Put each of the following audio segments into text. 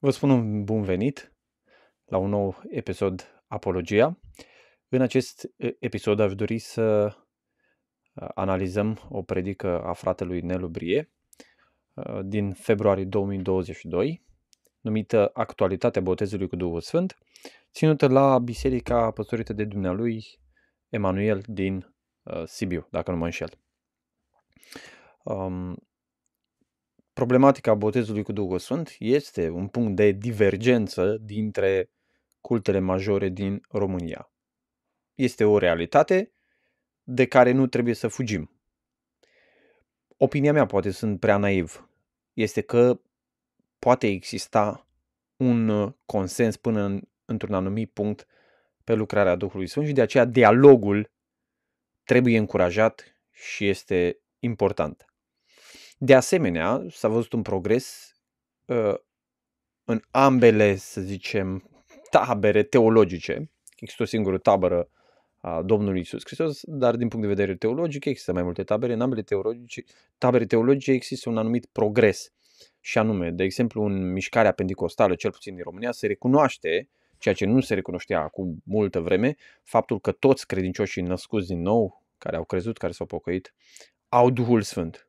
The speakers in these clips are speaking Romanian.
Vă spun un bun venit la un nou episod Apologia. În acest episod aș dori să analizăm o predică a fratelui Nelu Brie din februarie 2022, numită Actualitatea botezului cu Duhul Sfânt, ținută la biserica păstorită de dumnealui Emanuel din Sibiu, dacă nu mă înșel problematica botezului cu Duhul Sfânt este un punct de divergență dintre cultele majore din România. Este o realitate de care nu trebuie să fugim. Opinia mea, poate sunt prea naiv, este că poate exista un uh, consens până în, într-un anumit punct pe lucrarea Duhului Sfânt și de aceea dialogul trebuie încurajat și este important. De asemenea, s-a văzut un progres ă, în ambele, să zicem, tabere teologice. Există o singură tabără a Domnului Isus Hristos, dar din punct de vedere teologic există mai multe tabere. În ambele teologice, tabere teologice există un anumit progres și anume, de exemplu, în mișcarea pentecostală, cel puțin din România, se recunoaște, ceea ce nu se recunoștea cu multă vreme, faptul că toți credincioșii născuți din nou, care au crezut, care s-au pocăit, au Duhul Sfânt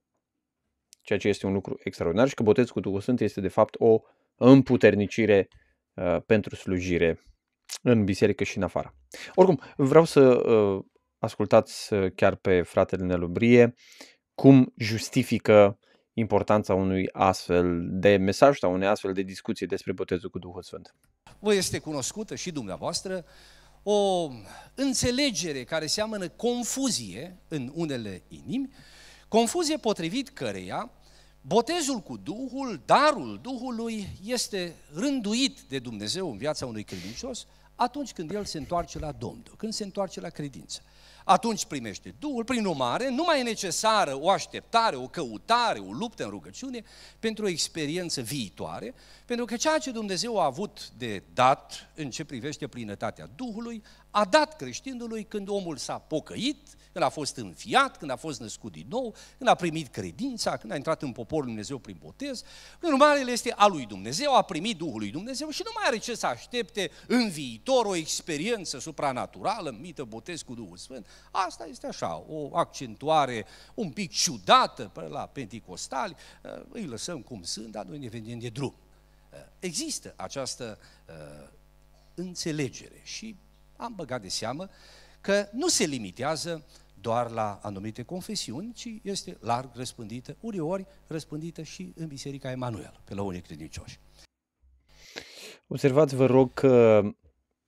ceea ce este un lucru extraordinar și că botezul cu Duhul Sfânt este de fapt o împuternicire uh, pentru slujire în biserică și în afară. Oricum, vreau să uh, ascultați uh, chiar pe fratele Nelubrie cum justifică importanța unui astfel de mesaj sau unei astfel de discuții despre botezul cu Duhul Sfânt. Vă este cunoscută și dumneavoastră o înțelegere care seamănă confuzie în unele inimi Confuzie potrivit căreia botezul cu Duhul, darul Duhului, este rânduit de Dumnezeu în viața unui credincios atunci când el se întoarce la Domnul, când se întoarce la credință. Atunci primește Duhul, prin urmare, nu mai e necesară o așteptare, o căutare, o luptă în rugăciune pentru o experiență viitoare, pentru că ceea ce Dumnezeu a avut de dat în ce privește plinătatea Duhului, a dat creștinului când omul s-a pocăit când a fost înfiat, când a fost născut din nou, când a primit credința, când a intrat în poporul lui Dumnezeu prin botez, prin urmare, el este a lui Dumnezeu, a primit Duhul lui Dumnezeu și nu mai are ce să aștepte în viitor o experiență supranaturală, mită botez cu Duhul Sfânt. Asta este așa, o accentuare un pic ciudată până la penticostali, eh, îi lăsăm cum sunt, dar noi ne vedem de drum. Eh, există această eh, înțelegere și am băgat de seamă că nu se limitează doar la anumite confesiuni, ci este larg răspândită, uneori răspândită și în Biserica Emanuel, pe la unii credincioși. Observați, vă rog, că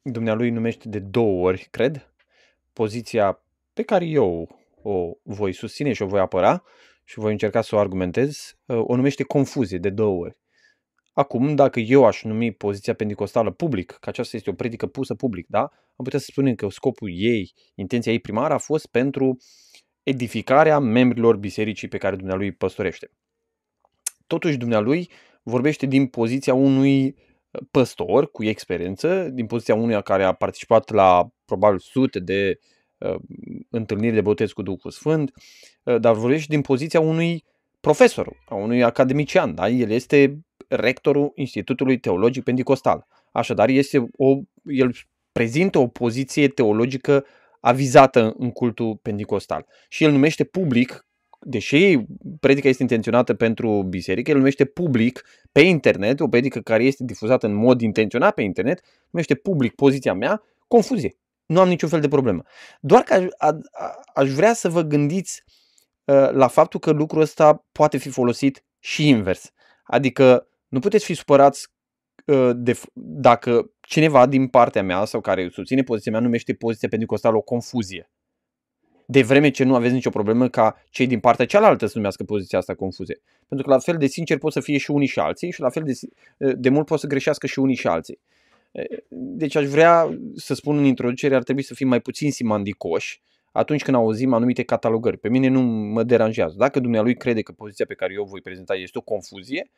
dumnealui numește de două ori, cred, poziția pe care eu o voi susține și o voi apăra și voi încerca să o argumentez, o numește confuzie de două ori. Acum, dacă eu aș numi poziția pentecostală public, că aceasta este o predică pusă public, da? am putea să spunem că scopul ei, intenția ei primară a fost pentru edificarea membrilor bisericii pe care dumnealui păstorește. Totuși, dumnealui vorbește din poziția unui uh, păstor cu experiență, din poziția unuia care a participat la probabil sute de uh, întâlniri de botez cu Duhul Sfânt, uh, dar vorbește din poziția unui profesor, a unui academician. Da? El este rectorul Institutului Teologic Pentecostal. Așadar, este o, el prezintă o poziție teologică avizată în cultul pentecostal. Și el numește public, deși predica este intenționată pentru biserică, el numește public pe internet, o predică care este difuzată în mod intenționat pe internet, numește public poziția mea, confuzie. Nu am niciun fel de problemă. Doar că aș, a, a, aș vrea să vă gândiți uh, la faptul că lucrul ăsta poate fi folosit și invers. Adică nu puteți fi supărați ă, de, dacă cineva din partea mea sau care susține poziția mea numește poziția pentecostală o confuzie. De vreme ce nu aveți nicio problemă ca cei din partea cealaltă să numească poziția asta confuzie. Pentru că la fel de sincer pot să fie și unii și alții și la fel de, ă, de mult pot să greșească și unii și alții. Deci aș vrea să spun în introducere, ar trebui să fim mai puțin simandicoși atunci când auzim anumite catalogări. Pe mine nu mă deranjează. Dacă dumnealui crede că poziția pe care eu o voi prezenta este o confuzie,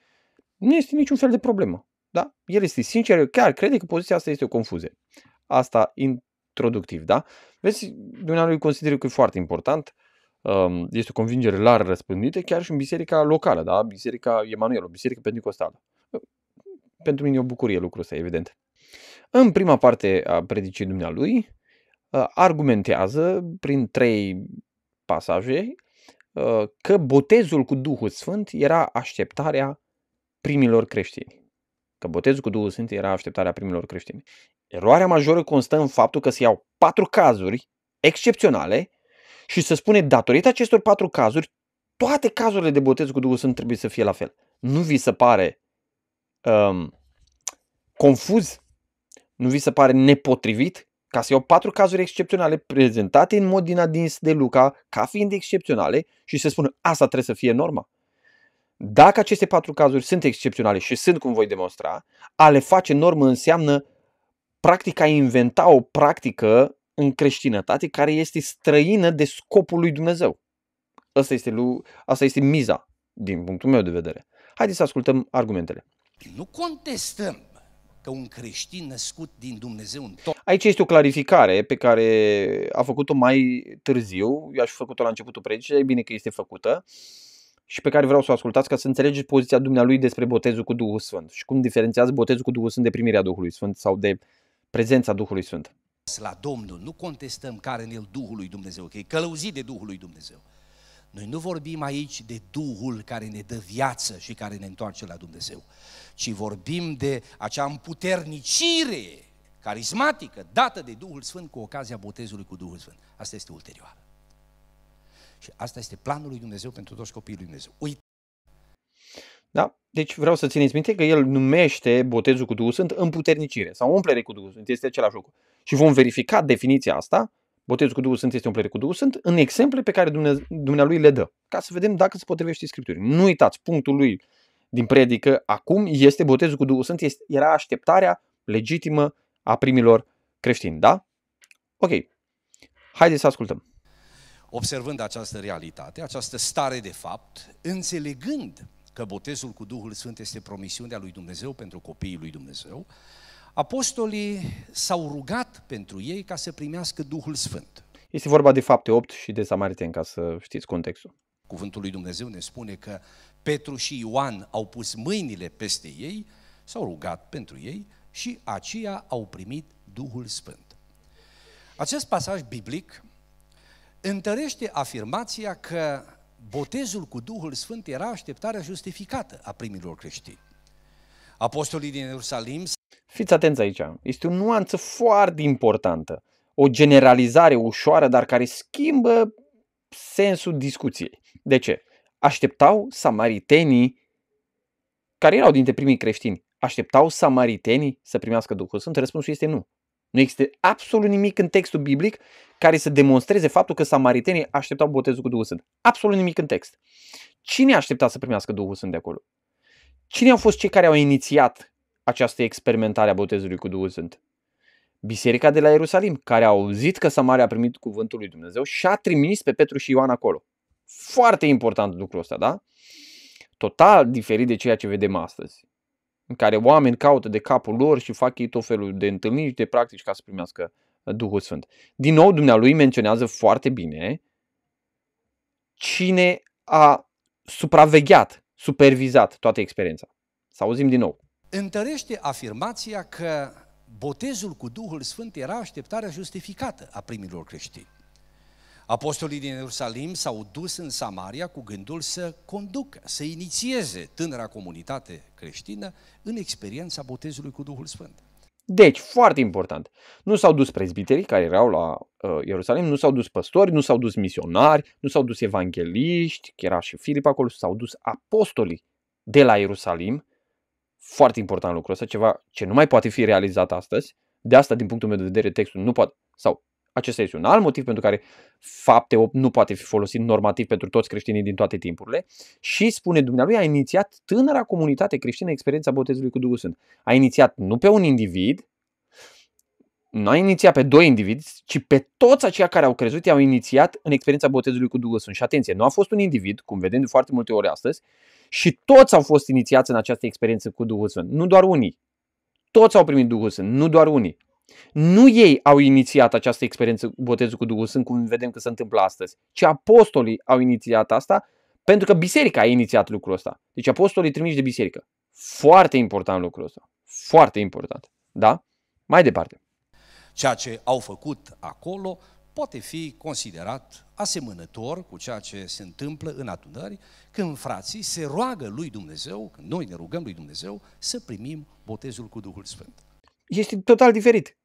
nu este niciun fel de problemă. Da? El este sincer, eu chiar crede că poziția asta este o confuzie. Asta introductiv, da? Vezi, dumnealui consider că e foarte important. Um, este o convingere larg răspândită, chiar și în biserica locală, da? Biserica Emanuel, o biserică pentecostală. Pentru mine e o bucurie lucrul ăsta, evident. În prima parte a predicii dumnealui, uh, argumentează prin trei pasaje uh, că botezul cu Duhul Sfânt era așteptarea primilor creștini. Că botezul cu Duhul Sfânt era așteptarea primilor creștini. Eroarea majoră constă în faptul că se iau patru cazuri excepționale și se spune datorită acestor patru cazuri, toate cazurile de botez cu Duhul Sfânt trebuie să fie la fel. Nu vi se pare um, confuz? Nu vi se pare nepotrivit? Ca să iau patru cazuri excepționale prezentate în mod adins de Luca ca fiind excepționale și se spune asta trebuie să fie norma. Dacă aceste patru cazuri sunt excepționale și sunt cum voi demonstra, a le face normă înseamnă practic a inventa o practică în creștinătate care este străină de scopul lui Dumnezeu. Asta este, lui, asta este miza, din punctul meu de vedere. Haideți să ascultăm argumentele. Nu contestăm că un creștin născut din Dumnezeu în tot... Aici este o clarificare pe care a făcut-o mai târziu, eu aș fi făcut-o la începutul predicei, e bine că este făcută. Uh, și pe care vreau să o ascultați ca să înțelegeți poziția dumnealui despre botezul cu Duhul Sfânt și cum diferențiază botezul cu Duhul Sfânt de primirea Duhului Sfânt sau de prezența Duhului Sfânt. La Domnul nu contestăm care în el Duhul lui Dumnezeu, că e călăuzit de Duhul lui Dumnezeu. Noi nu vorbim aici de Duhul care ne dă viață și care ne întoarce la Dumnezeu, ci vorbim de acea împuternicire carismatică dată de Duhul Sfânt cu ocazia botezului cu Duhul Sfânt. Asta este ulterioară. Și asta este planul lui Dumnezeu pentru toți copiii lui Dumnezeu. Uite. Da? Deci vreau să țineți minte că el numește botezul cu Duhul Sfânt împuternicire sau umplere cu Duhul Sfânt. Este același lucru. Și vom verifica definiția asta, botezul cu Duhul Sfânt este umplere cu Duhul Sfânt, în exemple pe care Dumnezeu, le dă, ca să vedem dacă se potrivește Scripturii. Nu uitați, punctul lui din predică acum este botezul cu Duhul Sfânt, este, era așteptarea legitimă a primilor creștini, da? Ok, haideți să ascultăm observând această realitate, această stare de fapt, înțelegând că botezul cu Duhul Sfânt este promisiunea lui Dumnezeu pentru copiii lui Dumnezeu, apostolii s-au rugat pentru ei ca să primească Duhul Sfânt. Este vorba de fapte 8 și de samariteni, ca să știți contextul. Cuvântul lui Dumnezeu ne spune că Petru și Ioan au pus mâinile peste ei, s-au rugat pentru ei și aceia au primit Duhul Sfânt. Acest pasaj biblic întărește afirmația că botezul cu Duhul Sfânt era așteptarea justificată a primilor creștini. Apostolii din Ierusalim... Fiți atenți aici, este o nuanță foarte importantă, o generalizare ușoară, dar care schimbă sensul discuției. De ce? Așteptau samaritenii care erau dintre primii creștini, așteptau samaritenii să primească Duhul Sfânt? Răspunsul este nu. Nu există absolut nimic în textul biblic care să demonstreze faptul că samaritenii așteptau botezul cu Duhul Sfânt. Absolut nimic în text. Cine aștepta să primească Duhul Sfânt de acolo? Cine au fost cei care au inițiat această experimentare a botezului cu Duhul Sfânt? Biserica de la Ierusalim, care a auzit că Samaria a primit cuvântul lui Dumnezeu și a trimis pe Petru și Ioan acolo. Foarte important lucrul ăsta, da? Total diferit de ceea ce vedem astăzi în care oameni caută de capul lor și fac ei tot felul de întâlniri și de practici ca să primească uh, Duhul Sfânt. Din nou, dumnealui menționează foarte bine cine a supravegheat, supervizat toată experiența. Să auzim din nou. Întărește afirmația că botezul cu Duhul Sfânt era așteptarea justificată a primilor creștini. Apostolii din Ierusalim s-au dus în Samaria cu gândul să conducă, să inițieze tânăra comunitate creștină în experiența botezului cu Duhul Sfânt. Deci, foarte important, nu s-au dus prezbiterii care erau la uh, Ierusalim, nu s-au dus păstori, nu s-au dus misionari, nu s-au dus evangeliști, că era și Filip acolo, s-au dus apostolii de la Ierusalim. Foarte important lucrul ăsta, ceva ce nu mai poate fi realizat astăzi. De asta, din punctul meu de vedere, textul nu poate, sau acesta este un alt motiv pentru care fapte 8 nu poate fi folosit normativ pentru toți creștinii din toate timpurile. Și spune Dumnealui, a inițiat tânăra comunitate creștină experiența botezului cu Duhul Sfânt. A inițiat nu pe un individ, nu a inițiat pe doi indivizi, ci pe toți aceia care au crezut, i-au inițiat în experiența botezului cu Duhul Sfânt. Și atenție, nu a fost un individ, cum vedem de foarte multe ori astăzi, și toți au fost inițiați în această experiență cu Duhul Sfânt, nu doar unii. Toți au primit Duhul Sfânt, nu doar unii. Nu ei au inițiat această experiență cu botezul cu Duhul Sfânt, cum vedem că se întâmplă astăzi, ci apostolii au inițiat asta pentru că biserica a inițiat lucrul ăsta. Deci apostolii trimiși de biserică. Foarte important lucrul ăsta. Foarte important. Da? Mai departe. Ceea ce au făcut acolo poate fi considerat asemănător cu ceea ce se întâmplă în adunări când frații se roagă lui Dumnezeu, când noi ne rugăm lui Dumnezeu să primim botezul cu Duhul Sfânt este total diferit.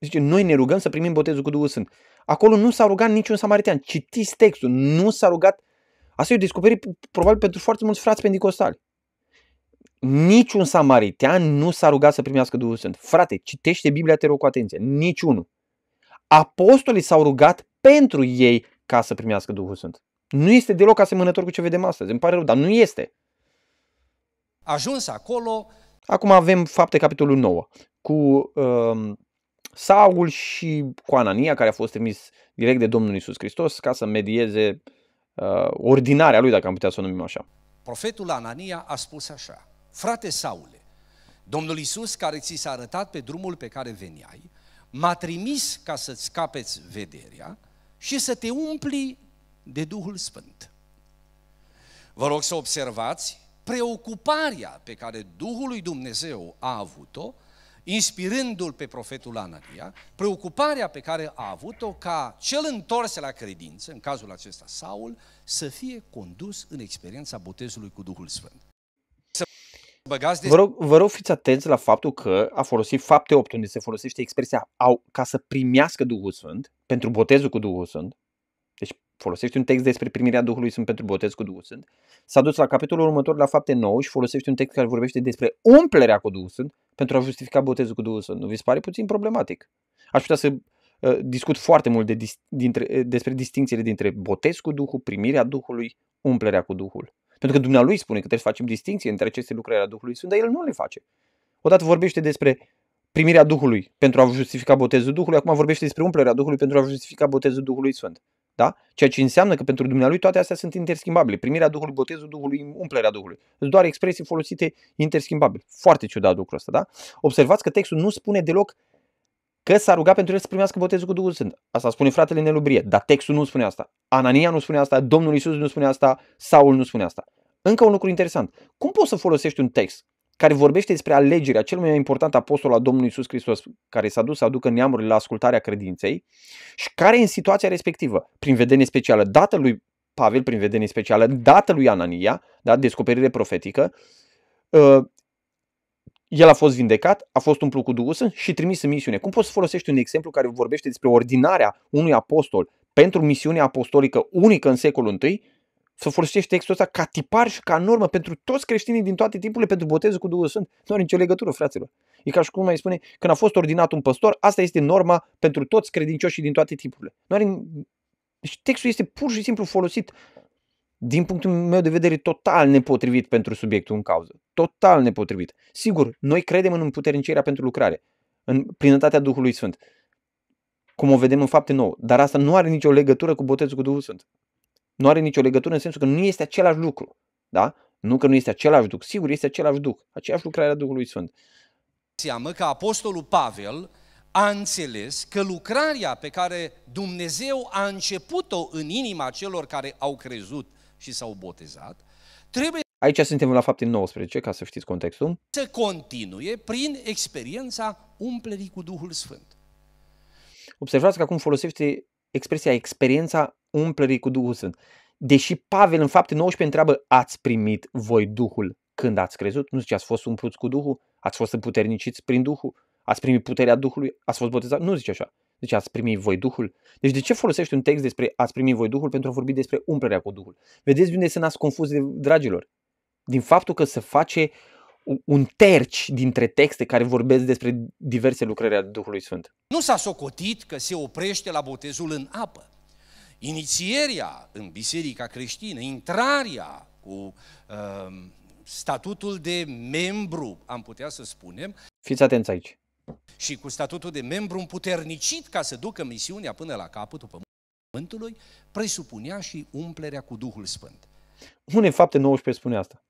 Zice, noi ne rugăm să primim botezul cu Duhul Sfânt. Acolo nu s-a rugat niciun samaritean. Citiți textul. Nu s-a rugat. Asta e o descoperire probabil pentru foarte mulți frați pentecostali. Niciun samaritean nu s-a rugat să primească Duhul Sfânt. Frate, citește Biblia, te rog cu atenție. Niciunul. Apostolii s-au rugat pentru ei ca să primească Duhul Sfânt. Nu este deloc asemănător cu ce vedem astăzi. Îmi pare rău, dar nu este. Ajuns acolo, Acum avem fapte capitolul 9 cu uh, Saul și cu Anania care a fost trimis direct de Domnul Isus Hristos ca să medieze uh, ordinarea lui, dacă am putea să o numim așa. Profetul Anania a spus așa, frate Saule, Domnul Isus care ți s-a arătat pe drumul pe care veniai, m-a trimis ca să-ți capeți vederea și să te umpli de Duhul Sfânt. Vă rog să observați preocuparea pe care Duhul lui Dumnezeu a avut-o, inspirându-l pe profetul Anania, preocuparea pe care a avut-o ca cel întors la credință, în cazul acesta Saul, să fie condus în experiența botezului cu Duhul Sfânt. Să de... vă, rog, vă rog fiți atenți la faptul că a folosit fapte 8 unde se folosește expresia au ca să primească Duhul Sfânt pentru botezul cu Duhul Sfânt folosește un text despre primirea Duhului Sfânt pentru botez cu Duhul Sfânt, s-a dus la capitolul următor la fapte 9 și folosește un text care vorbește despre umplerea cu Duhul Sfânt pentru a justifica botezul cu Duhul Sfânt. Nu vi se pare puțin problematic? Aș putea să uh, discut foarte mult de, dintre, uh, despre distințiile dintre botez cu Duhul, primirea Duhului, umplerea cu Duhul. Pentru că Dumnealui spune că trebuie să facem distinție între aceste lucrări ale Duhului Sfânt, dar el nu le face. Odată vorbește despre primirea Duhului pentru a justifica botezul Duhului, acum vorbește despre umplerea Duhului pentru a justifica botezul Duhului Sfânt. Da? Ceea ce înseamnă că pentru dumnealui toate astea sunt interschimbabile. Primirea Duhului, botezul Duhului, umplerea Duhului. Sunt doar expresii folosite interschimbabile. Foarte ciudat lucrul ăsta. Da? Observați că textul nu spune deloc că s-a rugat pentru el să primească botezul cu Duhul Sfânt. Asta spune fratele Nelubrie, dar textul nu spune asta. Anania nu spune asta, Domnul Isus nu spune asta, Saul nu spune asta. Încă un lucru interesant. Cum poți să folosești un text care vorbește despre alegerea, cel mai important apostol al Domnului Isus Hristos, care s-a dus să aducă neamurile la ascultarea credinței și care în situația respectivă, prin vedenie specială dată lui Pavel, prin vedenie specială dată lui Anania, da, descoperire profetică, ă, el a fost vindecat, a fost umplut cu Duhul Sfânt și trimis în misiune. Cum poți să folosești un exemplu care vorbește despre ordinarea unui apostol pentru misiunea apostolică unică în secolul I să folosești textul ăsta ca tipar și ca normă pentru toți creștinii din toate timpurile pentru botezul cu Duhul Sfânt. Nu are nicio legătură, fraților. E ca și cum mai spune, când a fost ordinat un păstor, asta este norma pentru toți credincioșii din toate timpurile. Nu are... Deci textul este pur și simplu folosit din punctul meu de vedere, total nepotrivit pentru subiectul în cauză. Total nepotrivit. Sigur, noi credem în împuternicirea pentru lucrare, în plinătatea Duhului Sfânt, cum o vedem în fapte nouă, dar asta nu are nicio legătură cu botezul cu Duhul Sfânt nu are nicio legătură în sensul că nu este același lucru. Da? Nu că nu este același Duh. Sigur, este același Duh. Aceeași lucrare a Duhului Sfânt. Seamă că Apostolul Pavel a înțeles că lucrarea pe care Dumnezeu a început-o în inima celor care au crezut și s-au botezat, trebuie Aici suntem la fapte 19, ca să știți contextul. Să continue prin experiența umplerii cu Duhul Sfânt. Observați că acum folosește expresia experiența umplerii cu Duhul Sfânt. Deși Pavel în fapte 19 întreabă, ați primit voi Duhul când ați crezut? Nu zice, ați fost umpluți cu Duhul? Ați fost împuterniciți prin Duhul? Ați primit puterea Duhului? Ați fost botezat. Nu zice așa. Deci ați primit voi Duhul? Deci de ce folosești un text despre ați primit voi Duhul pentru a vorbi despre umplerea cu Duhul? Vedeți de unde se nasc confuzie, dragilor? Din faptul că se face un terci dintre texte care vorbesc despre diverse lucrări ale Duhului Sfânt. Nu s-a socotit că se oprește la botezul în apă inițierea în biserica creștină, intrarea cu uh, statutul de membru, am putea să spunem. Fiți atenți aici. Și cu statutul de membru împuternicit ca să ducă misiunea până la capătul pământului, presupunea și umplerea cu Duhul Sfânt. Unde fapte 19 spune asta?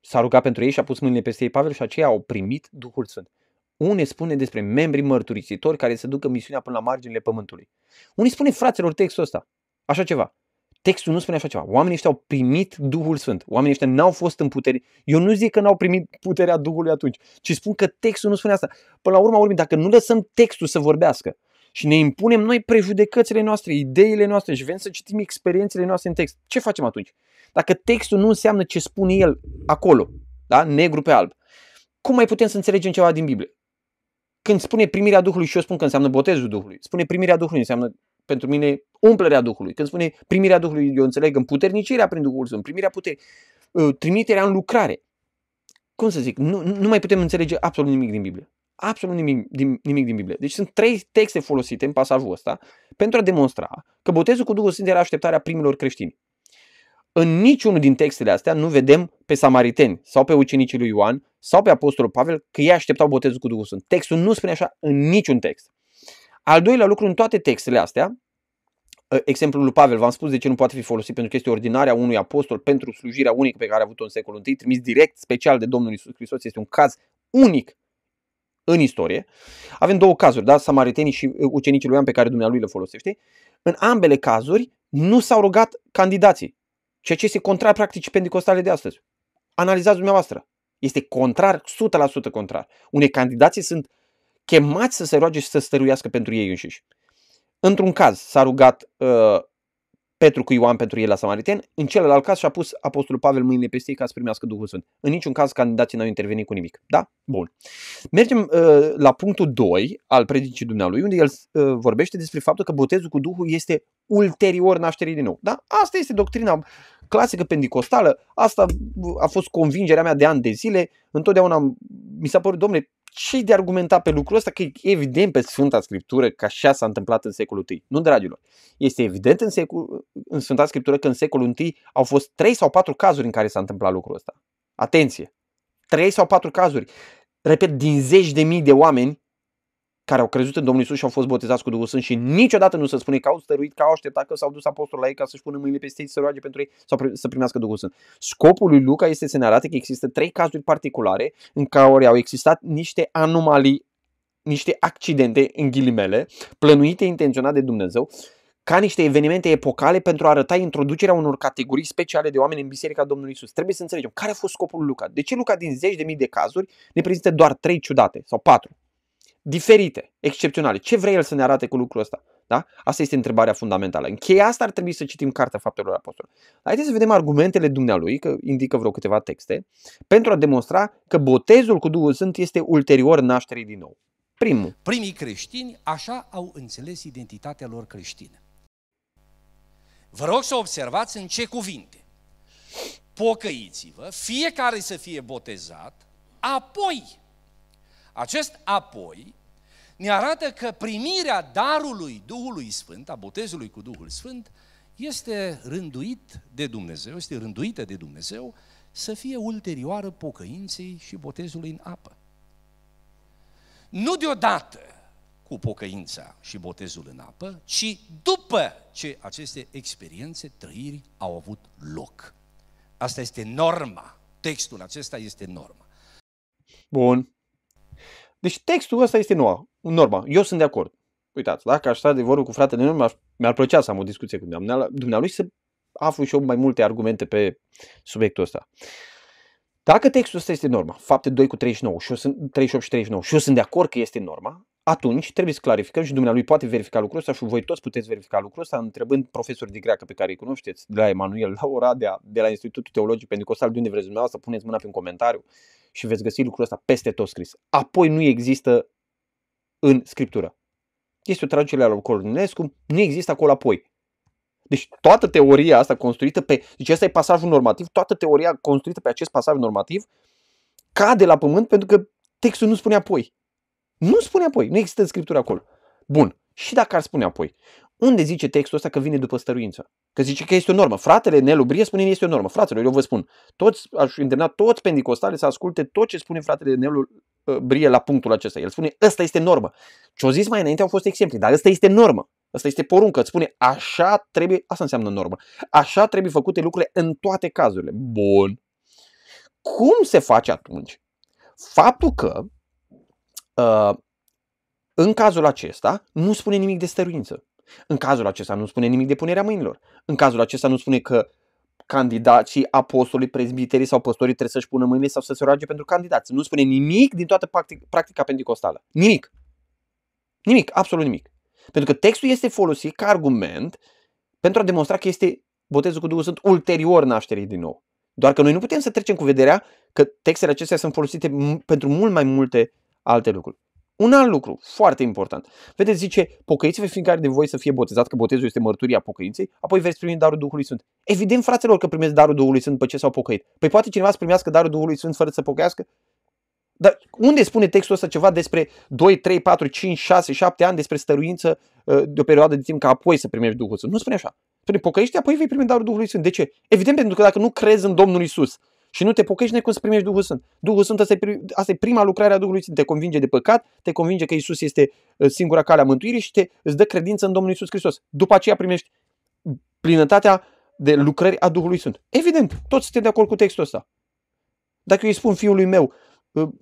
S-a rugat pentru ei și a pus mâinile peste ei Pavel și aceia au primit Duhul Sfânt. Unii spune despre membrii mărturisitori care se ducă misiunea până la marginile pământului. Unii spune fraților textul ăsta. Așa ceva. Textul nu spune așa ceva. Oamenii ăștia au primit Duhul Sfânt. Oamenii ăștia n-au fost în putere. Eu nu zic că n-au primit puterea Duhului atunci, ci spun că textul nu spune asta. Până la urma urmei, dacă nu lăsăm textul să vorbească și ne impunem noi prejudecățile noastre, ideile noastre și vrem să citim experiențele noastre în text, ce facem atunci? Dacă textul nu înseamnă ce spune el acolo, da? negru pe alb, cum mai putem să înțelegem ceva din Biblie? Când spune primirea Duhului și eu spun că înseamnă botezul Duhului, spune primirea Duhului înseamnă pentru mine umplerea Duhului. Când spune primirea Duhului, eu înțeleg împuternicirea prin Duhul Sfânt, primirea puterii, ă, trimiterea în lucrare. Cum să zic, nu, nu mai putem înțelege absolut nimic din Biblie. Absolut nimic din, nimic din Biblie. Deci sunt trei texte folosite în pasajul ăsta pentru a demonstra că botezul cu Duhul Sfânt era așteptarea primilor creștini în niciunul din textele astea nu vedem pe samariteni sau pe ucenicii lui Ioan sau pe apostolul Pavel că ei așteptau botezul cu Duhul Sfânt. Textul nu spune așa în niciun text. Al doilea lucru în toate textele astea, ă, exemplul lui Pavel, v-am spus de ce nu poate fi folosit pentru că este ordinarea unui apostol pentru slujirea unică pe care a avut-o în secolul I, trimis direct special de Domnul Isus Hristos, este un caz unic în istorie. Avem două cazuri, da? samaritenii și ă, ucenicii lui Ioan pe care dumnealui le folosește. În ambele cazuri nu s-au rugat candidații Ceea ce este contrar practicii pentecostale de astăzi. Analizați dumneavoastră. Este contrar, 100% contrar. Unei candidații sunt chemați să se roage și să stăruiască pentru ei înșiși. Într-un caz s-a rugat uh, Petru cu Ioan pentru el la Samaritan, în celălalt caz și-a pus Apostolul Pavel mâinile peste ei ca să primească Duhul Sfânt. În niciun caz candidații n-au intervenit cu nimic. Da? Bun. Mergem uh, la punctul 2 al predicii dumnealui, unde el uh, vorbește despre faptul că botezul cu Duhul este ulterior nașterii din nou. Da? Asta este doctrina clasică pentecostală, asta a fost convingerea mea de ani de zile, întotdeauna mi s-a părut, domnule, ce de argumentat pe lucrul ăsta? Că e evident pe Sfânta Scriptură că așa s-a întâmplat în secolul I. Nu, dragilor. Este evident în, secol, în Sfânta Scriptură că în secolul I au fost 3 sau 4 cazuri în care s-a întâmplat lucrul ăsta. Atenție! 3 sau 4 cazuri. Repet, din zeci de mii de oameni care au crezut în Domnul Isus și au fost botezați cu Duhul Sfânt și niciodată nu se spune că au stăruit, că au așteptat, că s-au dus apostol la ei ca să-și pună mâinile peste ei, să roage pentru ei sau să primească Duhul Sfânt. Scopul lui Luca este să ne arate că există trei cazuri particulare în care au existat niște anomalii, niște accidente, în ghilimele, plănuite intenționat de Dumnezeu, ca niște evenimente epocale pentru a arăta introducerea unor categorii speciale de oameni în Biserica Domnului Isus. Trebuie să înțelegem care a fost scopul lui Luca. De ce Luca din zeci de mii de cazuri ne prezintă doar trei ciudate sau patru? diferite, excepționale. Ce vrea el să ne arate cu lucrul ăsta? Da? Asta este întrebarea fundamentală. În cheia asta ar trebui să citim Cartea Faptelor Apostolilor. Haideți să vedem argumentele dumnealui, că indică vreo câteva texte, pentru a demonstra că botezul cu Duhul Sfânt este ulterior nașterii din nou. Primul. Primii creștini așa au înțeles identitatea lor creștină. Vă rog să observați în ce cuvinte. Pocăiți-vă, fiecare să fie botezat, apoi acest apoi ne arată că primirea darului Duhului Sfânt, a botezului cu Duhul Sfânt, este rânduit de Dumnezeu, este rânduită de Dumnezeu să fie ulterioară pocăinței și botezului în apă. Nu deodată cu pocăința și botezul în apă, ci după ce aceste experiențe, trăiri au avut loc. Asta este norma. Textul acesta este norma. Bun. Deci textul ăsta este noua, norma. Eu sunt de acord. Uitați, dacă aș sta de vorbă cu fratele meu, mi-ar plăcea să am o discuție cu dumnealui și să aflu și eu mai multe argumente pe subiectul ăsta. Dacă textul ăsta este norma, fapte 2 cu 39 și eu sunt, 38 și 39 și eu sunt de acord că este norma, atunci trebuie să clarificăm și dumnealui poate verifica lucrul ăsta și voi toți puteți verifica lucrul ăsta întrebând profesori de greacă pe care îi cunoașteți, de la Emanuel, la Oradea, de la Institutul Teologic Pentecostal, de unde vreți dumneavoastră, puneți mâna pe un comentariu și veți găsi lucrul ăsta peste tot scris. Apoi nu există în Scriptură. Este o traducere la Cornilescu, nu există acolo apoi. Deci toată teoria asta construită pe, deci asta e pasajul normativ, toată teoria construită pe acest pasaj normativ cade la pământ pentru că textul nu spune apoi. Nu spune apoi, nu există în Scriptură acolo. Bun, și dacă ar spune apoi, unde zice textul ăsta că vine după stăruință? Că zice că este o normă. Fratele Nelubrie spune că este o normă. fratele. eu vă spun, toți, aș îndemna toți pendicostale să asculte tot ce spune fratele Nelubrie la punctul acesta. El spune, ăsta este normă. Ce-o zis mai înainte au fost exemple, dar ăsta este normă. Asta este poruncă, îți spune așa trebuie, asta înseamnă normă, așa trebuie făcute lucrurile în toate cazurile. Bun. Cum se face atunci? Faptul că Uh, în cazul acesta nu spune nimic de stăruință. În cazul acesta nu spune nimic de punerea mâinilor. În cazul acesta nu spune că candidații, apostolii, prezbiterii sau păstorii trebuie să-și pună mâinile sau să se roage pentru candidați. Nu spune nimic din toată practica pentecostală. Nimic. Nimic, absolut nimic. Pentru că textul este folosit ca argument pentru a demonstra că este botezul cu Duhul Sfânt ulterior nașterii din nou. Doar că noi nu putem să trecem cu vederea că textele acestea sunt folosite pentru mult mai multe alte lucruri. Un alt lucru foarte important. Vedeți, zice, pocăiți-vă fiecare de voi să fie botezat, că botezul este mărturia pocăinței, apoi veți primi darul Duhului Sfânt. Evident, fraților, că primesc darul Duhului Sfânt după ce s-au pocăit. Păi poate cineva să primească darul Duhului Sfânt fără să pocăiască? Dar unde spune textul ăsta ceva despre 2, 3, 4, 5, 6, 7 ani, despre stăruință uh, de o perioadă de timp ca apoi să primești Duhul Sfânt? Nu spune așa. Spune pocăiște, apoi vei primi darul Duhului Sfânt. De ce? Evident, pentru că dacă nu crezi în Domnul Isus, și nu te pocăiești cum să primești Duhul Sfânt. Duhul Sfânt, asta e prima lucrare a Duhului Sfânt. Te convinge de păcat, te convinge că Isus este uh, singura cale a mântuirii și te, îți dă credință în Domnul Isus Hristos. După aceea primești plinătatea de lucrări a Duhului Sfânt. Evident, toți suntem de acord cu textul ăsta. Dacă eu îi spun fiului meu,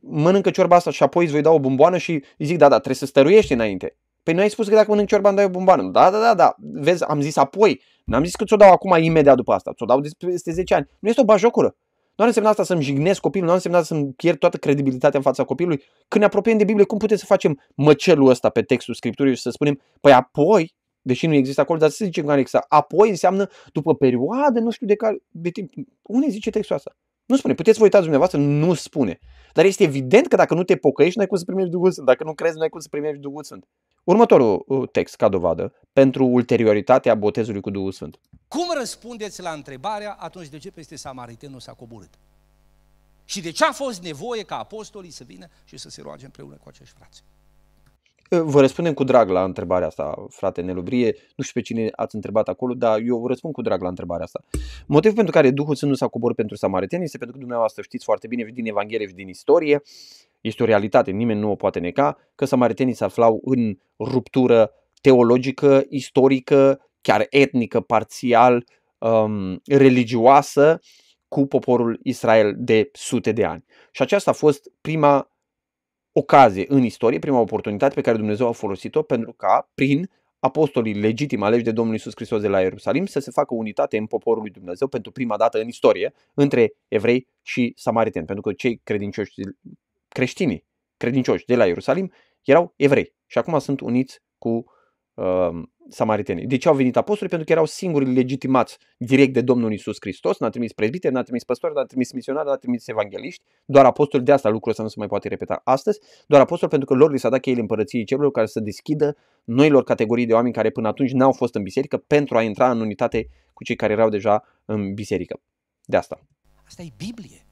mănâncă ciorba asta și apoi îți voi da o bomboană și îi zic, da, da, trebuie să stăruiești înainte. Păi nu ai spus că dacă mănânc ciorba îmi dai o bomboană. Da, da, da, da. Vezi, am zis apoi. N-am zis că ți-o dau acum imediat după asta. Ți-o dau peste 10 ani. Nu este o bajocură. Nu ar însemna asta să-mi jignesc copilul, nu ar însemna să-mi pierd toată credibilitatea în fața copilului. Când ne apropiem de Biblie, cum putem să facem măcelul ăsta pe textul Scripturii și să spunem, păi apoi, deși nu există acolo, dar să zicem că Alexa, apoi înseamnă după perioade, nu știu de care, de timp. Unde zice textul asta? Nu spune. Puteți vă uitați dumneavoastră, nu spune. Dar este evident că dacă nu te pocăiești, nu ai cum să primești Duhul Sfânt. Dacă nu crezi, nu ai cum să primești Duhul Sfânt. Următorul uh, text ca dovadă pentru ulterioritatea botezului cu Duhul Sfânt. Cum răspundeți la întrebarea atunci de ce peste samaritenul s-a coborât? Și de ce a fost nevoie ca apostolii să vină și să se roage împreună cu acești frați? Uh, vă răspundem cu drag la întrebarea asta, frate Nelubrie. Nu știu pe cine ați întrebat acolo, dar eu vă răspund cu drag la întrebarea asta. Motivul pentru care Duhul Sfânt nu s-a coborât pentru samariteni este pentru că dumneavoastră știți foarte bine din Evanghelie și din istorie este o realitate, nimeni nu o poate neca, că samaritenii se aflau în ruptură teologică, istorică, chiar etnică, parțial, um, religioasă cu poporul Israel de sute de ani. Și aceasta a fost prima ocazie în istorie, prima oportunitate pe care Dumnezeu a folosit-o pentru ca, prin apostolii legitimi aleși de Domnul Isus Hristos de la Ierusalim, să se facă unitate în poporul lui Dumnezeu pentru prima dată în istorie între evrei și samariteni, pentru că cei credincioși creștinii credincioși de la Ierusalim erau evrei și acum sunt uniți cu uh, samaritenii. De ce au venit apostoli? Pentru că erau singurii legitimați direct de Domnul Isus Hristos, n-a trimis prezbiteri, n-a trimis păstori, n-a trimis misionari, n-a trimis evangeliști, doar apostoli, de asta lucrul ăsta nu se mai poate repeta astăzi, doar apostoli pentru că lor li s-a dat cheile împărăției cerurilor care să deschidă noilor categorii de oameni care până atunci n-au fost în biserică pentru a intra în unitate cu cei care erau deja în biserică. De asta. Asta e Biblie.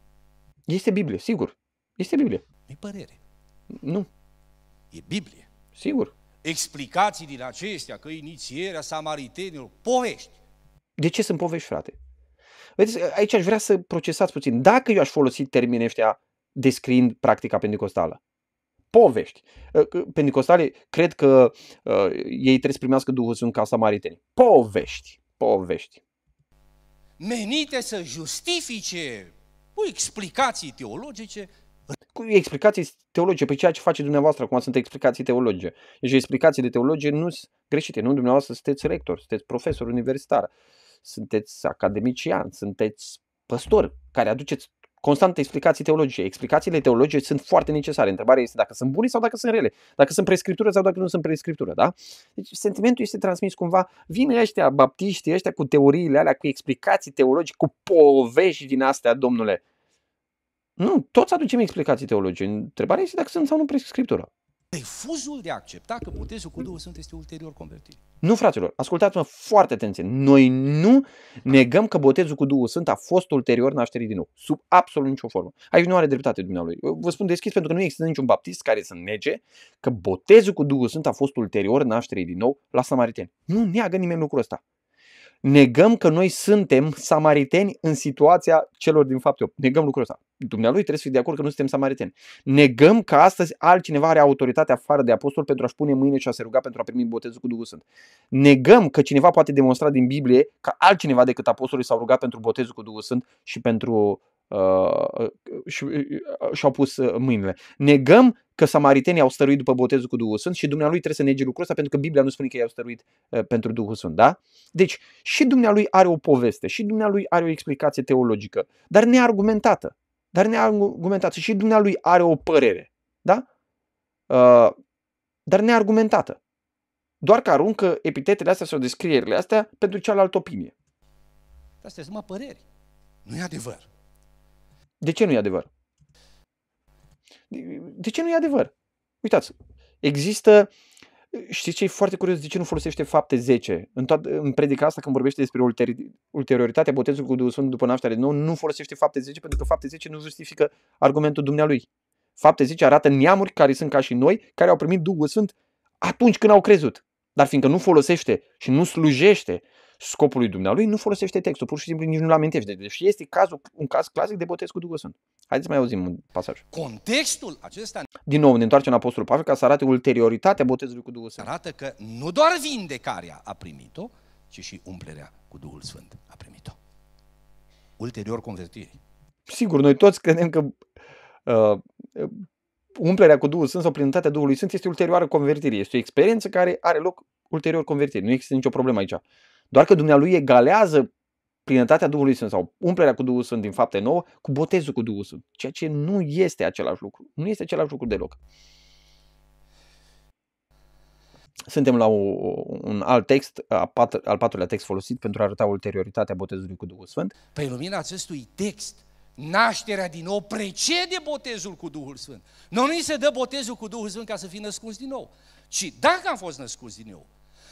Este Biblie, sigur. Este Biblie. nu părere. Nu. E Biblie. Sigur. Explicații din acestea, că inițierea samaritenilor, povești. De ce sunt povești, frate? Vedeți, aici aș vrea să procesați puțin. Dacă eu aș folosi termenii ăștia descriind practica pentecostală, povești. Ă, pentecostale cred că uh, ei trebuie să primească Duhul Sfânt ca samariteni. Povești, povești. Menite să justifice cu explicații teologice cu explicații teologice, pe păi ceea ce face dumneavoastră acum sunt explicații teologice. Deci explicații de teologie nu sunt greșite, nu dumneavoastră sunteți rector, sunteți profesor universitar, sunteți academician, sunteți păstor care aduceți constant explicații teologice. Explicațiile teologice sunt foarte necesare. Întrebarea este dacă sunt bune sau dacă sunt rele, dacă sunt prescriptură sau dacă nu sunt prescriptură, da? Deci sentimentul este transmis cumva, Vine ăștia baptiștii, ăștia cu teoriile alea, cu explicații teologice, cu povești din astea, domnule. Nu, toți aducem explicații teologice. Întrebarea este dacă sunt sau nu prescriptură. Păi, Refuzul de a accepta că botezul cu Duhul Sfânt este ulterior convertit. Nu, fraților, ascultați-mă foarte atenție. Noi nu negăm că botezul cu Duhul Sfânt a fost ulterior nașterii din nou, sub absolut nicio formă. Aici nu are dreptate dumnealui. vă spun deschis pentru că nu există niciun baptist care să nege că botezul cu Duhul Sfânt a fost ulterior nașterii din nou la samariteni. Nu neagă nimeni lucrul ăsta negăm că noi suntem samariteni în situația celor din fapte 8. Negăm lucrul ăsta. Dumnealui trebuie să fie de acord că nu suntem samariteni. Negăm că astăzi altcineva are autoritate afară de apostol pentru a-și pune mâine și a se ruga pentru a primi botezul cu Duhul Sfânt. Negăm că cineva poate demonstra din Biblie că altcineva decât Apostolul s a rugat pentru botezul cu Duhul Sfânt și pentru uh, și, uh, uh, au pus uh, mâinile. Negăm că samaritenii au stăruit după botezul cu Duhul Sfânt și dumnealui trebuie să nege lucrul ăsta pentru că Biblia nu spune că i-au stăruit uh, pentru Duhul Sfânt, da? Deci și dumnealui are o poveste, și dumnealui are o explicație teologică, dar neargumentată. Dar neargumentată. Și dumnealui are o părere, da? Uh, dar neargumentată. Doar că aruncă epitetele astea sau descrierile astea pentru cealaltă opinie. Astea sunt numai păreri. Nu e adevăr. De ce nu e adevăr? De, de ce nu e adevăr? Uitați, există, știți ce e foarte curios, de ce nu folosește fapte 10? În, toată, în predica asta când vorbește despre ulteri, ulterioritatea botezului cu Duhul Sfânt după naștere din nou, nu folosește fapte 10 pentru că fapte 10 nu justifică argumentul dumnealui. Fapte 10 arată neamuri care sunt ca și noi, care au primit Duhul Sfânt atunci când au crezut. Dar fiindcă nu folosește și nu slujește scopului dumnealui, nu folosește textul, pur și simplu nici nu-l amintește. Deci este cazul, un caz clasic de botez cu Duhul Sfânt. Haideți să mai auzim un pasaj. Contextul acesta... Din nou, ne întoarcem la Apostolul Pavel ca să arate ulterioritatea botezului cu Duhul Sfânt. Arată că nu doar vindecarea a primit-o, ci și umplerea cu Duhul Sfânt a primit-o. Ulterior convertirii. Sigur, noi toți credem că uh, umplerea cu Duhul Sfânt sau plinătatea Duhului Sfânt este ulterioară convertire. Este o experiență care are loc ulterior convertirii. Nu există nicio problemă aici. Doar că dumnealui egalează plinătatea Duhului Sfânt sau umplerea cu Duhul Sfânt din fapte nouă cu botezul cu Duhul Sfânt, ceea ce nu este același lucru. Nu este același lucru deloc. Suntem la o, un alt text, al patrulea text folosit pentru a arăta ulterioritatea botezului cu Duhul Sfânt. Pe păi, lumina acestui text, nașterea din nou precede botezul cu Duhul Sfânt. Nu ni se dă botezul cu Duhul Sfânt ca să fii născuți din nou, ci dacă am fost născuți din nou,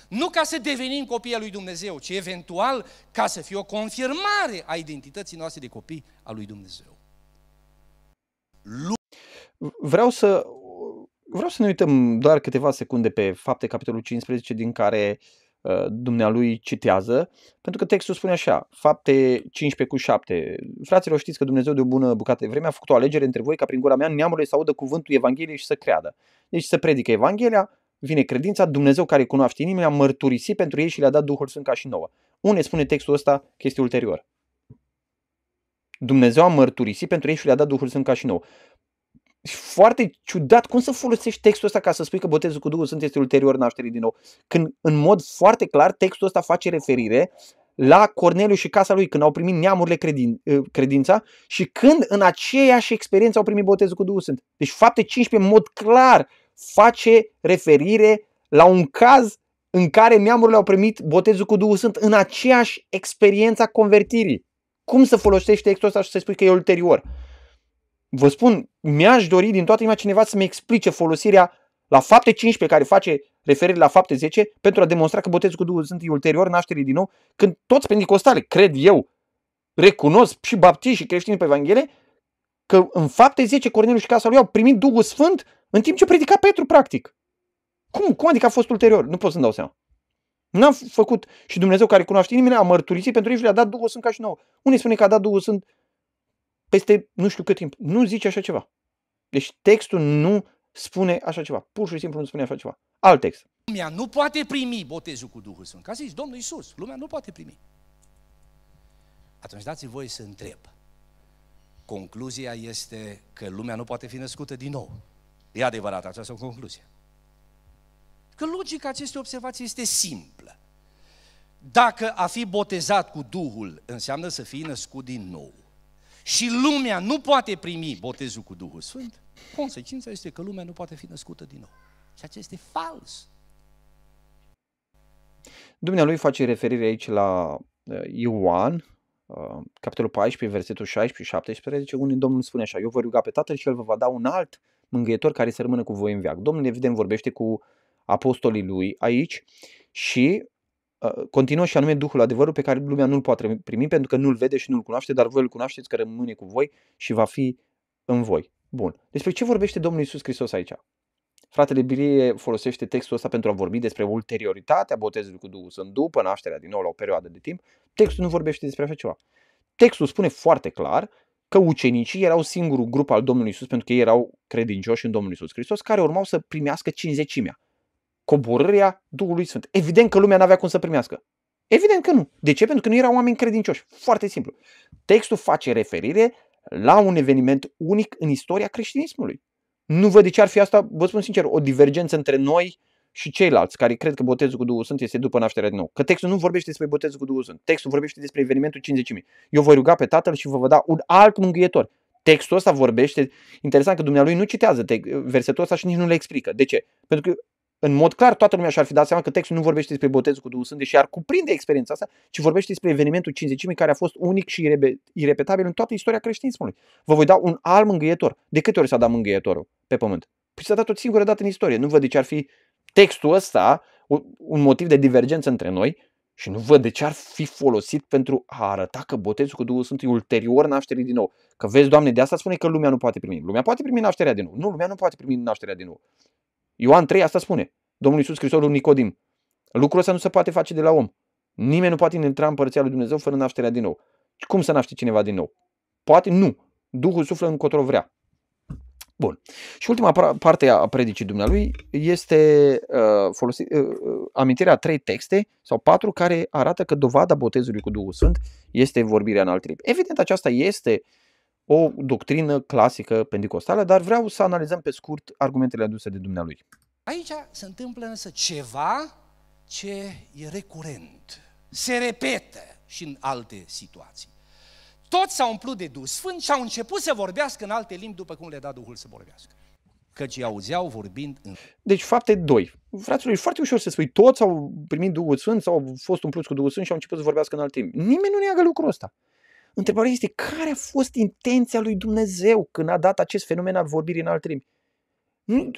nu ca să devenim copii al lui Dumnezeu, ci eventual ca să fie o confirmare a identității noastre de copii al lui Dumnezeu. Vreau să vreau să ne uităm doar câteva secunde pe fapte capitolul 15 din care uh, dumnealui citează, pentru că textul spune așa, fapte 15 cu 7. Fraților, știți că Dumnezeu de o bună bucată de vreme a făcut o alegere între voi ca prin gura mea neamurile să audă cuvântul Evangheliei și să creadă. Deci să predică Evanghelia, vine credința, Dumnezeu care cunoaște inimile a mărturisit pentru ei și le-a dat Duhul Sfânt ca și nouă. Unde spune textul ăsta chestia ulterior? Dumnezeu a mărturisit pentru ei și le-a dat Duhul Sfânt ca și nouă. Foarte ciudat cum să folosești textul ăsta ca să spui că botezul cu Duhul Sfânt este ulterior nașterii din nou, când în mod foarte clar textul ăsta face referire la Corneliu și casa lui când au primit neamurile credin, ă, credința și când în aceeași experiență au primit botezul cu Duhul Sfânt. Deci fapte 15 în mod clar face referire la un caz în care neamurile au primit botezul cu Duhul Sfânt în aceeași experiență a convertirii. Cum să folosești textul ăsta și să spui că e ulterior? Vă spun, mi-aș dori din toată inima cineva să-mi explice folosirea la fapte 15 care face referire la fapte 10 pentru a demonstra că botezul cu Duhul Sfânt e ulterior nașterii din nou, când toți pentecostale, cred eu, recunosc și baptiști și creștini pe Evanghelie, că în fapte 10 Corneliu și casa lui au primit Duhul Sfânt în timp ce predica Petru, practic. Cum? Cum adică a fost ulterior? Nu pot să-mi dau seama. N-am făcut și Dumnezeu care cunoaște inimile a mărturisit pentru ei și le-a dat Duhul Sfânt ca și nouă. Unii spune că a dat Duhul Sfânt peste nu știu cât timp. Nu zice așa ceva. Deci textul nu spune așa ceva. Pur și simplu nu spune așa ceva. Alt text. Lumea nu poate primi botezul cu Duhul Sfânt. Ca zici, Domnul Iisus, lumea nu poate primi. Atunci dați-mi voie să întreb. Concluzia este că lumea nu poate fi născută din nou. E adevărat, aceasta o concluzie. Că logica acestei observații este simplă. Dacă a fi botezat cu Duhul înseamnă să fii născut din nou și lumea nu poate primi botezul cu Duhul Sfânt, consecința este că lumea nu poate fi născută din nou. Și acesta este fals. Dumnealui face referire aici la uh, Ioan, uh, capitolul 14, versetul 16 și 17, unde Domnul spune așa, eu vă ruga pe Tatăl și El vă va da un alt mângâietor care să rămână cu voi în veac. Domnul evident vorbește cu apostolii lui aici și uh, continuă și anume Duhul adevărul pe care lumea nu-l poate primi pentru că nu-l vede și nu-l cunoaște, dar voi îl cunoașteți că rămâne cu voi și va fi în voi. Bun. Despre ce vorbește Domnul Isus Hristos aici? Fratele Birie folosește textul ăsta pentru a vorbi despre ulterioritatea botezului cu Duhul Sfânt după nașterea din nou la o perioadă de timp. Textul nu vorbește despre așa ceva. Textul spune foarte clar că ucenicii erau singurul grup al Domnului Isus pentru că ei erau credincioși în Domnul Isus Hristos, care urmau să primească cinzecimea, coborârea Duhului Sfânt. Evident că lumea nu avea cum să primească. Evident că nu. De ce? Pentru că nu erau oameni credincioși. Foarte simplu. Textul face referire la un eveniment unic în istoria creștinismului. Nu văd de ce ar fi asta, vă spun sincer, o divergență între noi și ceilalți care cred că botezul cu Duhul Sfânt este după nașterea din nou. Că textul nu vorbește despre botezul cu Duhul Sfânt. Textul vorbește despre evenimentul 50.000. Eu voi ruga pe Tatăl și vă voi da un alt mângâietor. Textul ăsta vorbește, interesant că dumnealui nu citează versetul ăsta și nici nu le explică. De ce? Pentru că în mod clar, toată lumea și-ar fi dat seama că textul nu vorbește despre botezul cu Duhul Sfânt, deși ar cuprinde experiența asta, ci vorbește despre evenimentul 50.000 care a fost unic și irebe, irepetabil în toată istoria creștinismului. Vă voi da un alt mângâietor. De câte ori s-a dat mângâietorul pe pământ? Păi s-a dat o singură dată în istorie. Nu văd de ce ar fi textul ăsta un motiv de divergență între noi și nu văd de ce ar fi folosit pentru a arăta că botezul cu Duhul Sfânt e ulterior nașterii din nou. Că vezi, Doamne, de asta spune că lumea nu poate primi. Lumea poate primi nașterea din nou. Nu, lumea nu poate primi nașterea din nou. Ioan 3 asta spune. Domnul Iisus Hristos lui Nicodim. Lucrul ăsta nu se poate face de la om. Nimeni nu poate intra în părția lui Dumnezeu fără nașterea din nou. Cum să naște cineva din nou? Poate nu. Duhul suflă încotro vrea. Bun. Și ultima parte a predicii dumnealui este uh, folosi, uh, uh, amintirea a trei texte sau patru care arată că dovada botezului cu Duhul Sfânt este vorbirea în alt trip. Evident, aceasta este o doctrină clasică pentecostală, dar vreau să analizăm pe scurt argumentele aduse de dumnealui. Aici se întâmplă însă ceva ce e recurent, se repetă și în alte situații. Toți s-au umplut de Duh Sfânt și au început să vorbească în alte limbi după cum le da Duhul să vorbească. Căci îi auzeau vorbind în... Deci fapte 2. Fraților, e foarte ușor să spui, toți au primit Duhul Sfânt sau au fost umpluți cu Duhul Sfânt și au început să vorbească în alte limbi. Nimeni nu neagă lucrul ăsta. Întrebarea este care a fost intenția lui Dumnezeu când a dat acest fenomen al vorbirii în alte limbi? Nu,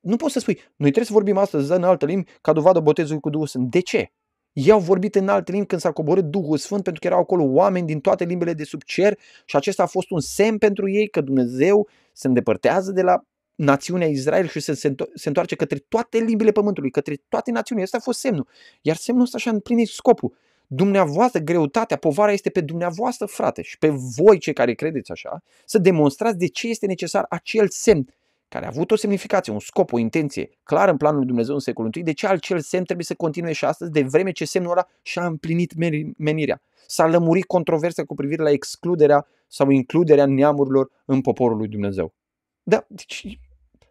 nu poți să spui, noi trebuie să vorbim astăzi în altă limbi ca dovadă botezului cu Duhul Sfânt. De ce? Ei au vorbit în alte limbi când s-a coborât Duhul Sfânt pentru că erau acolo oameni din toate limbele de sub cer și acesta a fost un semn pentru ei că Dumnezeu se îndepărtează de la națiunea Israel și se, se, se întoarce către toate limbile pământului, către toate națiunile. Asta a fost semnul. Iar semnul ăsta și-a împlinit scopul. Dumneavoastră, greutatea, povara este pe dumneavoastră, frate, și pe voi cei care credeți așa, să demonstrați de ce este necesar acel semn care a avut o semnificație, un scop, o intenție clar în planul lui Dumnezeu în secolul I, de ce acel semn trebuie să continue și astăzi, de vreme ce semnul ăla și-a împlinit menirea. S-a lămurit controversa cu privire la excluderea sau includerea neamurilor în poporul lui Dumnezeu. Da, deci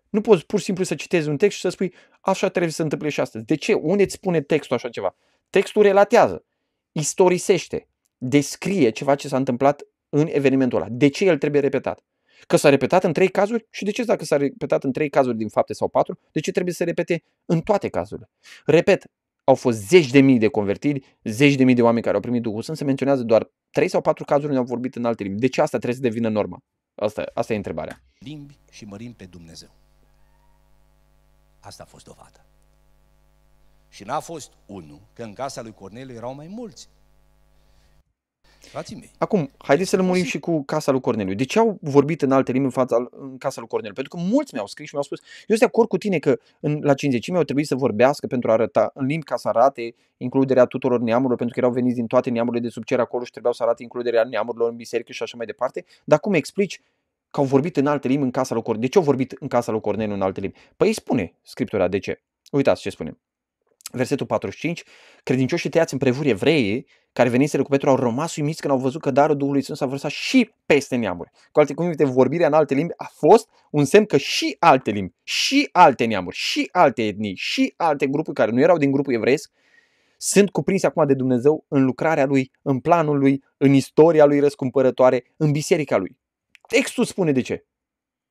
nu poți pur și simplu să citezi un text și să spui așa trebuie să se întâmple și astăzi. De ce? Unde îți spune textul așa ceva? Textul relatează, istorisește, descrie ceva ce s-a întâmplat în evenimentul ăla. De ce el trebuie repetat? Că s-a repetat în trei cazuri? Și de ce dacă s-a repetat în trei cazuri din fapte sau patru, de ce trebuie să se repete în toate cazurile? Repet, au fost zeci de mii de convertiri, zeci de mii de oameni care au primit Duhul Sfânt, se menționează doar trei sau patru cazuri unde au vorbit în alte limbi. De ce asta trebuie să devină norma? Asta, asta e întrebarea. Limbi și mărim pe Dumnezeu. Asta a fost dovada. Și n-a fost unul, că în casa lui Corneliu erau mai mulți. Frații mei. Acum, haideți să lămurim și cu casa lui Corneliu. De ce au vorbit în alte limbi în, fața, în casa lui Corneliu? Pentru că mulți mi-au scris și mi-au spus, eu sunt de acord cu tine că în, la 50 au trebuit să vorbească pentru a arăta în limbi ca să arate includerea tuturor neamurilor, pentru că erau veniți din toate neamurile de sub cer acolo și trebuiau să arate includerea neamurilor în biserică și așa mai departe. Dar cum explici că au vorbit în alte limbi în casa lui Corneliu? De ce au vorbit în casa lui Corneliu în alte limbi? Păi spune Scriptura de ce. Uitați ce spune versetul 45, credincioșii tăiați prevuri evreii, care veniseră cu Petru, au rămas uimiți când au văzut că darul Duhului Sfânt s-a vărsat și peste neamuri. Cu alte cuvinte, vorbirea în alte limbi a fost un semn că și alte limbi, și alte neamuri, și alte etnii, și alte grupuri care nu erau din grupul evreiesc, sunt cuprinse acum de Dumnezeu în lucrarea lui, în planul lui, în istoria lui răscumpărătoare, în biserica lui. Textul spune de ce.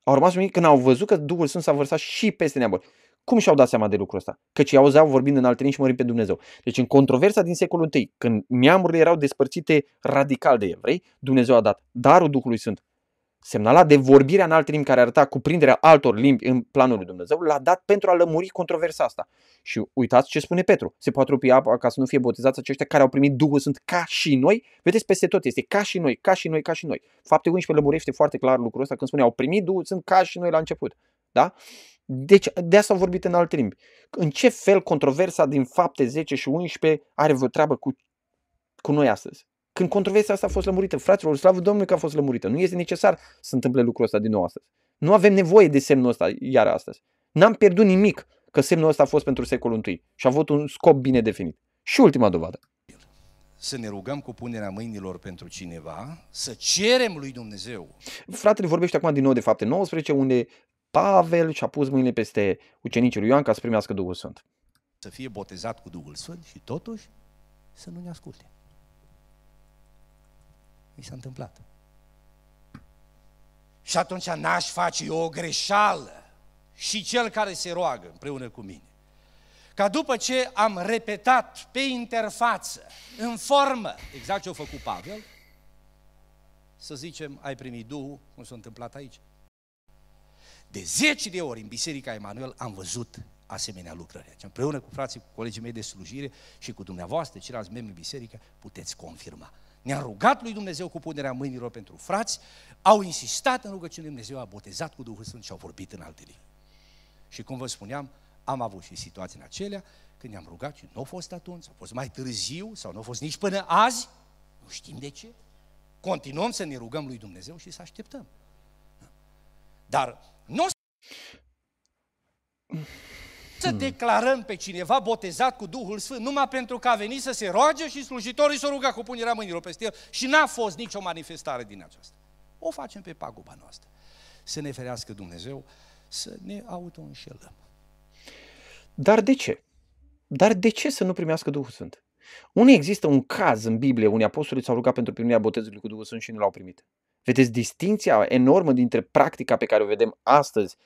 Au rămas uimiți când au văzut că Duhul Sfânt s-a vărsat și peste neamuri. Cum și-au dat seama de lucrul ăsta? Căci auzeau vorbind în alte limbi și mărind pe Dumnezeu. Deci în controversa din secolul I, când neamurile erau despărțite radical de evrei, Dumnezeu a dat darul Duhului Sfânt, semnalat de vorbirea în alte limbi care arăta cuprinderea altor limbi în planul lui Dumnezeu, l-a dat pentru a lămuri controversa asta. Și uitați ce spune Petru. Se poate rupi apa ca să nu fie botezați aceștia care au primit Duhul sunt ca și noi. Vedeți, peste tot este ca și noi, ca și noi, ca și noi. Fapte 11 lămurește foarte clar lucrul ăsta când spune au primit Duhul sunt ca și noi la început. Da? Deci de asta am vorbit în alt limbi. În ce fel controversa din fapte 10 și 11 are vreo treabă cu, cu noi astăzi? Când controversa asta a fost lămurită, fraților, slavă Domnului că a fost lămurită. Nu este necesar să întâmple lucrul ăsta din nou astăzi. Nu avem nevoie de semnul ăsta iar astăzi. N-am pierdut nimic că semnul ăsta a fost pentru secolul I și a avut un scop bine definit. Și ultima dovadă. Să ne rugăm cu punerea mâinilor pentru cineva, să cerem lui Dumnezeu. Fratele vorbește acum din nou de fapte 19, unde Pavel și a pus mâinile peste ucenicii lui Ioan ca să primească Duhul Sfânt. Să fie botezat cu Duhul Sfânt și totuși să nu ne asculte. Mi s-a întâmplat. Și atunci n-aș face eu o greșeală și cel care se roagă împreună cu mine. Ca după ce am repetat pe interfață, în formă, exact ce a făcut Pavel, să zicem, ai primit Duhul, cum s-a întâmplat aici. De zeci de ori în Biserica Emanuel am văzut asemenea lucrări. Împreună cu frații, cu colegii mei de slujire și cu dumneavoastră, ceilalți membri în biserică, puteți confirma. Ne-a rugat lui Dumnezeu cu punerea mâinilor pentru frați, au insistat în rugăciune, Dumnezeu a botezat cu Duhul Sfânt și au vorbit în alte limbi. Și cum vă spuneam, am avut și situații în acelea, când ne-am rugat și nu a fost atunci, a fost mai târziu sau nu a fost nici până azi, nu știm de ce. Continuăm să ne rugăm lui Dumnezeu și să așteptăm. Dar să hmm. declarăm pe cineva botezat cu Duhul Sfânt numai pentru că a venit să se roage și slujitorii s-au rugat cu punerea mâinilor peste el și n-a fost nicio manifestare din aceasta. O facem pe paguba noastră. Să ne ferească Dumnezeu să ne autoînșelăm. Dar de ce? Dar de ce să nu primească Duhul Sfânt? Unii există un caz în Biblie unii apostoli s-au rugat pentru primirea botezului cu Duhul Sfânt și nu l-au primit? Vedeți distinția enormă dintre practica pe care o vedem astăzi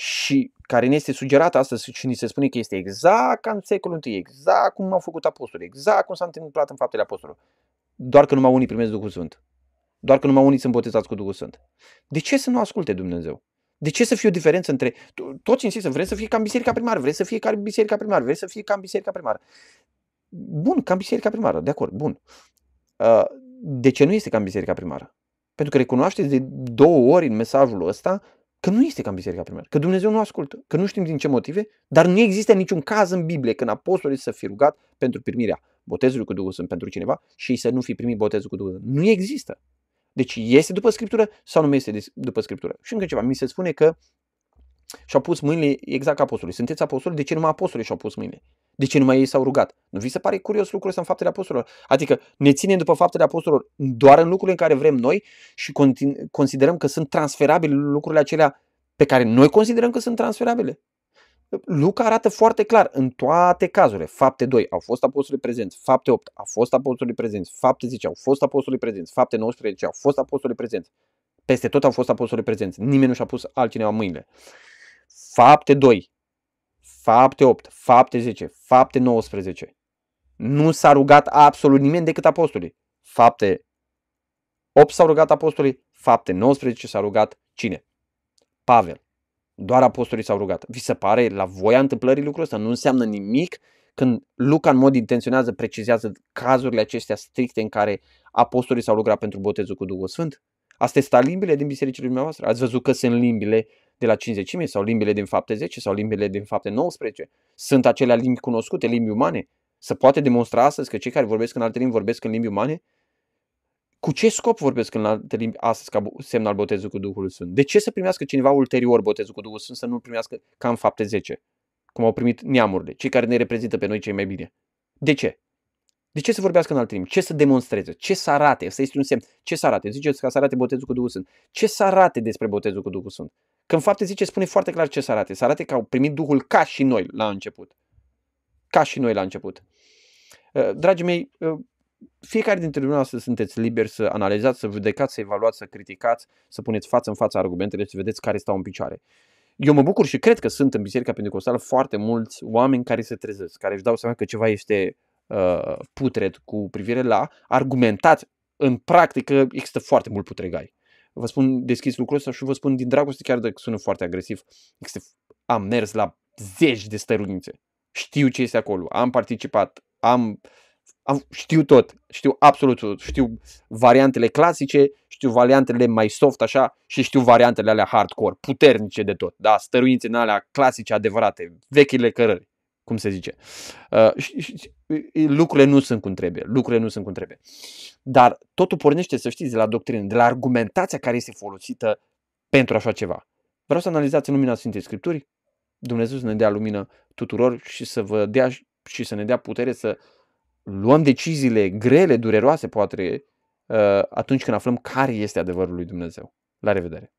și care ne este sugerată astăzi și ni se spune că este exact ca în secolul I, exact cum au făcut apostolii, exact cum s-a întâmplat în faptele apostolilor. Doar că numai unii primesc Duhul Sfânt. Doar că numai unii sunt botezați cu Duhul Sfânt. De ce să nu asculte Dumnezeu? De ce să fie o diferență între... Toți insistă, vrem să fie ca biserica primară, vrem să fie ca biserica primară, vrem să fie ca biserica primară. Bun, ca biserica primară, de acord, bun. De ce nu este ca biserica primară? Pentru că recunoașteți de două ori în mesajul ăsta Că nu este ca în Biserica Primară, că Dumnezeu nu ascultă, că nu știm din ce motive, dar nu există niciun caz în Biblie când apostolii să fi rugat pentru primirea botezului cu Duhul Sfânt pentru cineva și să nu fi primit botezul cu Duhul Sfânt. Nu există. Deci este după Scriptură sau nu este după Scriptură? Și încă ceva, mi se spune că și-au pus mâinile exact apostolii. Sunteți apostoli, de ce numai apostolii și-au pus mâinile? de ce numai ei s-au rugat? Nu vi se pare curios lucrul ăsta în faptele apostolilor? Adică ne ținem după faptele apostolilor doar în lucrurile în care vrem noi și considerăm că sunt transferabile lucrurile acelea pe care noi considerăm că sunt transferabile. Luca arată foarte clar în toate cazurile. Fapte 2 au fost apostolii prezenți, fapte 8 au fost apostolii prezenți, fapte 10 au fost apostolii prezenți, fapte 19 au fost apostolii prezenți. Peste tot au fost apostolii prezenți. Nimeni nu și-a pus altcineva mâinile. Fapte 2 fapte 8, fapte 10, fapte 19. Nu s-a rugat absolut nimeni decât apostolii. Fapte 8 s-au rugat apostolii, fapte 19 s-a rugat cine? Pavel. Doar apostolii s-au rugat. Vi se pare la voia întâmplării lucrul ăsta? Nu înseamnă nimic când Luca în mod intenționează, precizează cazurile acestea stricte în care apostolii s-au rugat pentru botezul cu Duhul Sfânt? Ați testat limbile din bisericile dumneavoastră? Ați văzut că sunt limbile de la cinzecime sau limbile din fapte 10 sau limbile din fapte 19? Sunt acelea limbi cunoscute, limbi umane? să poate demonstra astăzi că cei care vorbesc în alte limbi vorbesc în limbi umane? Cu ce scop vorbesc în alte limbi astăzi ca semn al botezului cu Duhul Sfânt? De ce să primească cineva ulterior botezul cu Duhul Sfânt să nu primească ca în fapte 10? Cum au primit neamurile, cei care ne reprezintă pe noi cei mai bine. De ce? De ce să vorbească în alt timp? Ce să demonstreze? Ce să arate? Să este un semn. Ce să arate? Ziceți că să arate botezul cu Duhul Sfânt. Ce să arate despre botezul cu Duhul Sfânt? Când fapte zice, spune foarte clar ce să arate. Să arate că au primit Duhul ca și noi la început. Ca și noi la început. Uh, dragii mei, uh, fiecare dintre dumneavoastră sunteți liberi să analizați, să judecați, să evaluați, să criticați, să puneți față în față argumentele și să vedeți care stau în picioare. Eu mă bucur și cred că sunt în Biserica Pentecostală foarte mulți oameni care se trezesc, care își dau seama că ceva este uh, putred cu privire la argumentat în practică există foarte mult putregai vă spun deschis lucrul ăsta și vă spun din dragoste, chiar dacă sună foarte agresiv, este, am mers la zeci de stăruințe. Știu ce este acolo, am participat, am, am, știu tot, știu absolut tot, știu variantele clasice, știu variantele mai soft așa și știu variantele alea hardcore, puternice de tot, da, stăruințe în alea clasice adevărate, vechile cărări cum se zice. Uh, și, și, lucrurile nu sunt cum trebuie, lucrurile nu sunt cum trebuie. Dar totul pornește, să știți, de la doctrină, de la argumentația care este folosită pentru așa ceva. Vreau să analizați în lumina Sfintei Scripturii, Dumnezeu să ne dea lumină tuturor și să vă dea și să ne dea putere să luăm deciziile grele, dureroase, poate, uh, atunci când aflăm care este adevărul lui Dumnezeu. La revedere!